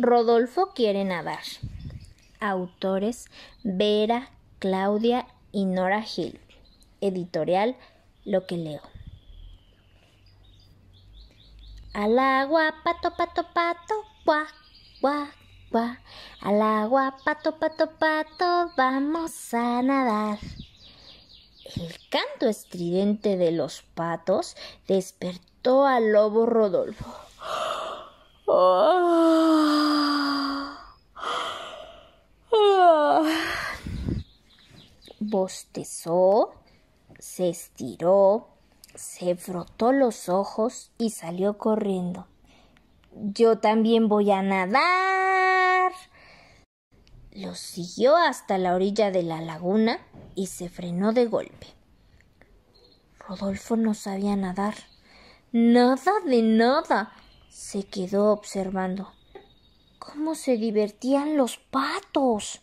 Rodolfo quiere nadar. Autores Vera, Claudia y Nora Gil. Editorial Lo que leo. Al agua, pato, pato, pato, gua, gua, gua. Al agua, pato, pato, pato, vamos a nadar. El canto estridente de los patos despertó al lobo Rodolfo. Oh. bostezó, se estiró, se frotó los ojos y salió corriendo. Yo también voy a nadar. Lo siguió hasta la orilla de la laguna y se frenó de golpe. Rodolfo no sabía nadar. Nada de nada. Se quedó observando. ¿Cómo se divertían los patos?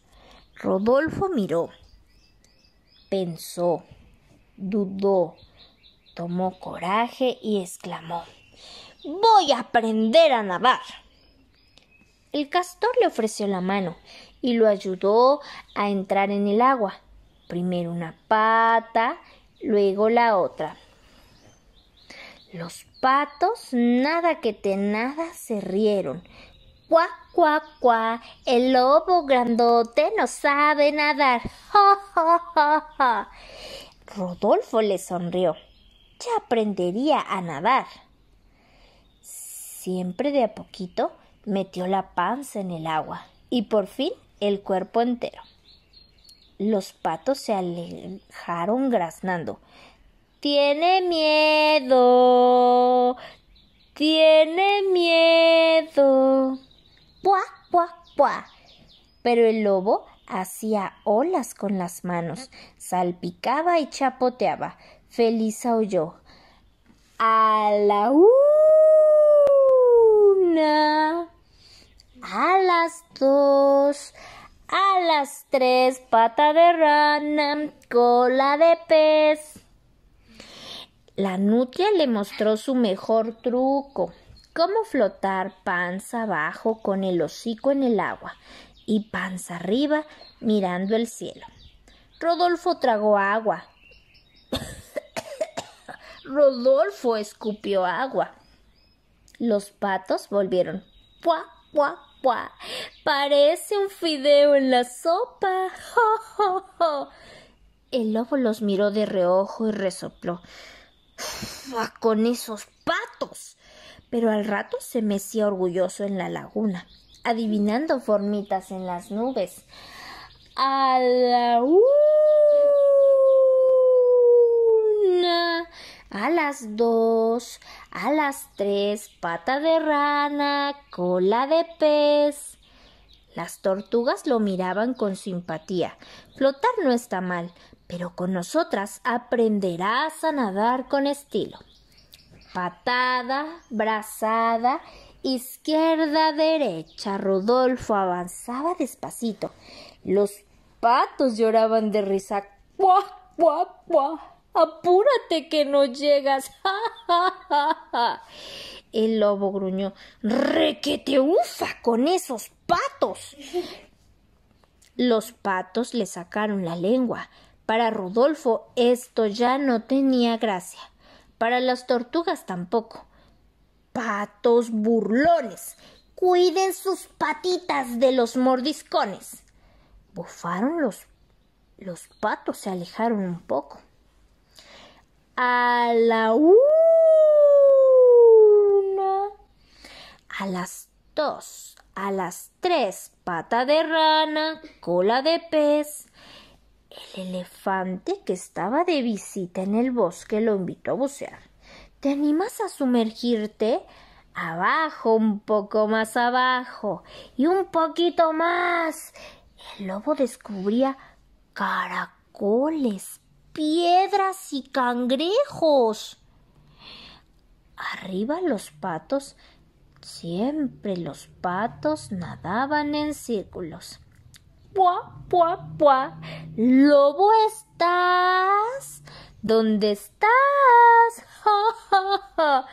Rodolfo miró pensó, dudó, tomó coraje y exclamó, Voy a aprender a nadar. El castor le ofreció la mano y lo ayudó a entrar en el agua. Primero una pata, luego la otra. Los patos, nada que te nada, se rieron Cuac, el lobo grandote no sabe nadar. Rodolfo le sonrió. Ya aprendería a nadar. Siempre de a poquito metió la panza en el agua y por fin el cuerpo entero. Los patos se alejaron graznando. Tiene miedo. Tiene miedo. Pero el lobo hacía olas con las manos, salpicaba y chapoteaba. Feliz oyó. A la una, a las dos, a las tres, pata de rana, cola de pez. La nutria le mostró su mejor truco. Cómo flotar panza abajo con el hocico en el agua y panza arriba mirando el cielo. Rodolfo tragó agua. Rodolfo escupió agua. Los patos volvieron. Parece un fideo en la sopa. El lobo los miró de reojo y resopló. Ah, con esos patos pero al rato se mecía orgulloso en la laguna, adivinando formitas en las nubes. A la una, a las dos, a las tres, pata de rana, cola de pez. Las tortugas lo miraban con simpatía. Flotar no está mal, pero con nosotras aprenderás a nadar con estilo patada, brazada, izquierda, derecha. Rodolfo avanzaba despacito. Los patos lloraban de risa. ¡Cuá, cuá, cuá! Apúrate que no llegas. ¡Ja, El lobo gruñó. te ufa con esos patos! Los patos le sacaron la lengua. Para Rodolfo esto ya no tenía gracia para las tortugas tampoco. Patos burlones, cuiden sus patitas de los mordiscones. Bufaron los, los patos, se alejaron un poco. A la una, a las dos, a las tres, pata de rana, cola de pez. El elefante que estaba de visita en el bosque lo invitó a bucear. ¿Te animas a sumergirte? Abajo, un poco más abajo y un poquito más. El lobo descubría caracoles, piedras y cangrejos. Arriba los patos, siempre los patos nadaban en círculos pua, pua, pua. Lobo estás. ¿Dónde estás?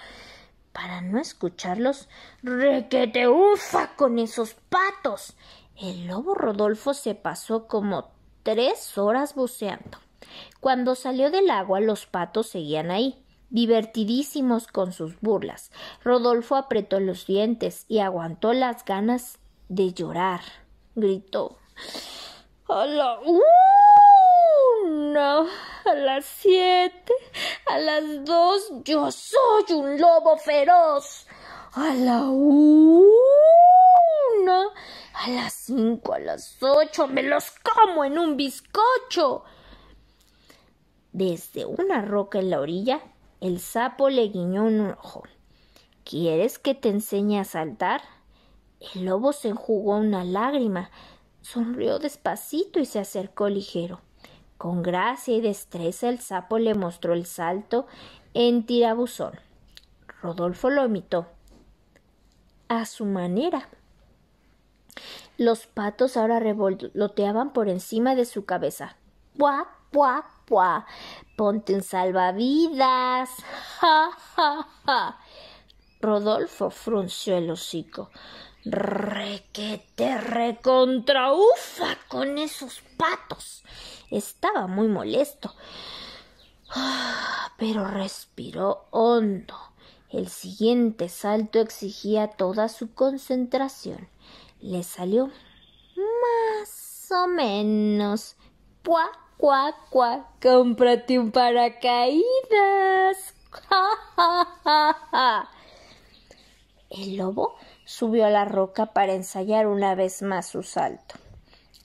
Para no escucharlos, te ufa con esos patos. El lobo Rodolfo se pasó como tres horas buceando. Cuando salió del agua, los patos seguían ahí, divertidísimos con sus burlas. Rodolfo apretó los dientes y aguantó las ganas de llorar. Gritó a la una, a las siete, a las dos, yo soy un lobo feroz. A la una, a las cinco, a las ocho, me los como en un bizcocho. Desde una roca en la orilla, el sapo le guiñó un ojo. ¿Quieres que te enseñe a saltar? El lobo se enjugó una lágrima Sonrió despacito y se acercó ligero. Con gracia y destreza el sapo le mostró el salto en tirabuzón. Rodolfo lo imitó. A su manera. Los patos ahora revoloteaban por encima de su cabeza. ¡Buah, Pua Pua Pua, ponte en salvavidas! ¡Ja, ja, ja! Rodolfo frunció el hocico. Re que te recontraufa con esos patos. Estaba muy molesto. Pero respiró hondo. El siguiente salto exigía toda su concentración. Le salió más o menos. Cuá, cuá, cuá. Cómprate un paracaídas. Ja, ja, ja, El lobo subió a la roca para ensayar una vez más su salto.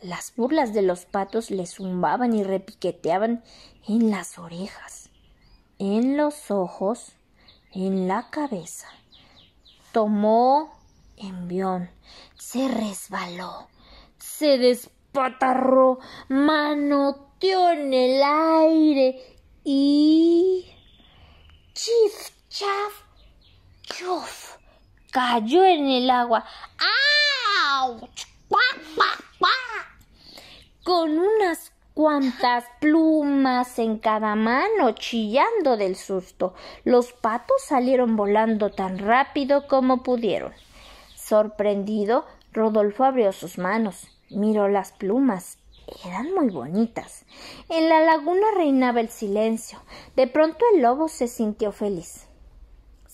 Las burlas de los patos le zumbaban y repiqueteaban en las orejas, en los ojos, en la cabeza. Tomó envión, se resbaló, se despatarró, manoteó en el aire y. ¡Chif, chaf, chuf! cayó en el agua. ¡Au! Con unas cuantas plumas en cada mano, chillando del susto. Los patos salieron volando tan rápido como pudieron. Sorprendido, Rodolfo abrió sus manos, miró las plumas. Eran muy bonitas. En la laguna reinaba el silencio. De pronto el lobo se sintió feliz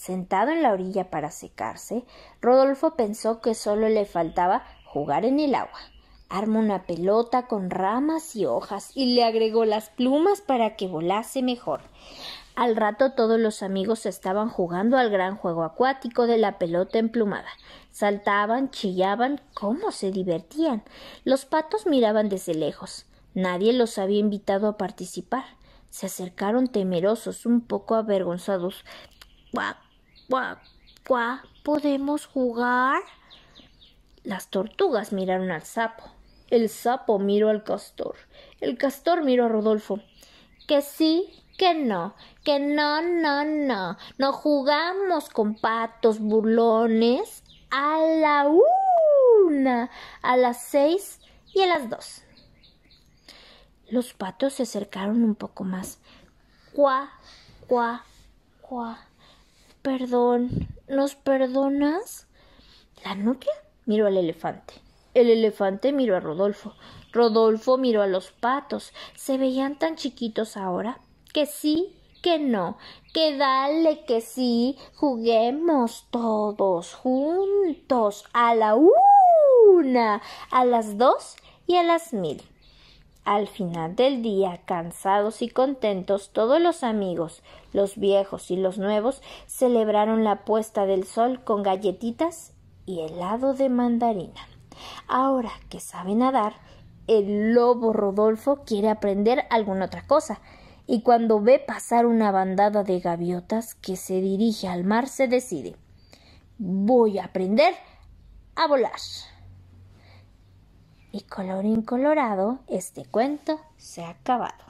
sentado en la orilla para secarse, Rodolfo pensó que solo le faltaba jugar en el agua. Armó una pelota con ramas y hojas y le agregó las plumas para que volase mejor. Al rato todos los amigos estaban jugando al gran juego acuático de la pelota emplumada. Saltaban, chillaban, cómo se divertían. Los patos miraban desde lejos. Nadie los había invitado a participar. Se acercaron temerosos, un poco avergonzados. Cuá, cuá, ¿podemos jugar? Las tortugas miraron al sapo. El sapo miró al castor. El castor miró a Rodolfo. Que sí, que no, que no, no, no. No jugamos con patos burlones a la una, a las seis y a las dos. Los patos se acercaron un poco más. Cuá, cuá, cuá perdón, ¿nos perdonas? La nuca miró al elefante. El elefante miró a Rodolfo. Rodolfo miró a los patos. Se veían tan chiquitos ahora. Que sí, que no, que dale, que sí, juguemos todos juntos a la una, a las dos y a las mil. Al final del día, cansados y contentos, todos los amigos, los viejos y los nuevos, celebraron la puesta del sol con galletitas y helado de mandarina. Ahora que sabe nadar, el lobo Rodolfo quiere aprender alguna otra cosa, y cuando ve pasar una bandada de gaviotas que se dirige al mar, se decide Voy a aprender a volar. Y color incolorado, este cuento se ha acabado.